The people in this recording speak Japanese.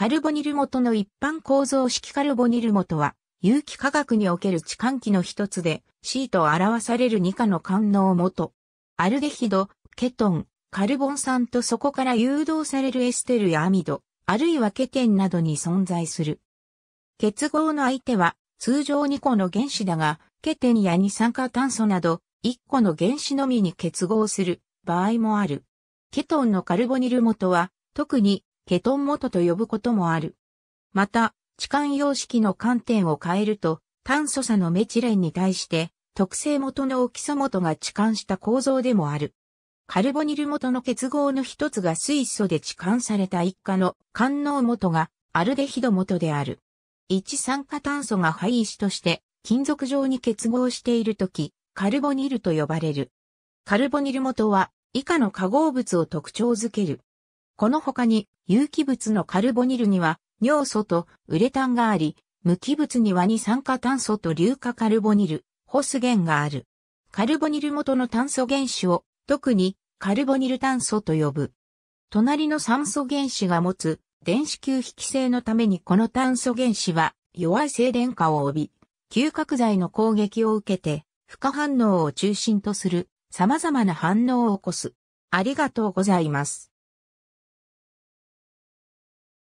カルボニル元の一般構造式カルボニル元は、有機化学における置換器の一つで、C と表される2価の官能元。アルデヒド、ケトン、カルボン酸とそこから誘導されるエステルやアミド、あるいはケテンなどに存在する。結合の相手は、通常2個の原子だが、ケテンや二酸化炭素など、1個の原子のみに結合する場合もある。ケトンのカルボニル元は、特にケトン元と呼ぶこともある。また、置換様式の観点を変えると、炭素差のメチレンに対して、特性元のきさ元が置換した構造でもある。カルボニル元の結合の一つが水素で置換された一家の官能元がアルデヒド元である。一酸化炭素が廃石として金属状に結合しているとき、カルボニルと呼ばれる。カルボニル元は以下の化合物を特徴づける。この他に有機物のカルボニルには尿素とウレタンがあり、無機物には二酸化炭素と硫化カルボニル、ホス源がある。カルボニル元の炭素原子を特にカルボニル炭素と呼ぶ。隣の酸素原子が持つ電子吸引性のためにこの炭素原子は弱い静電化を帯び、嗅覚剤の攻撃を受けて、負荷反応を中心とする様々な反応を起こす。ありがとうございます。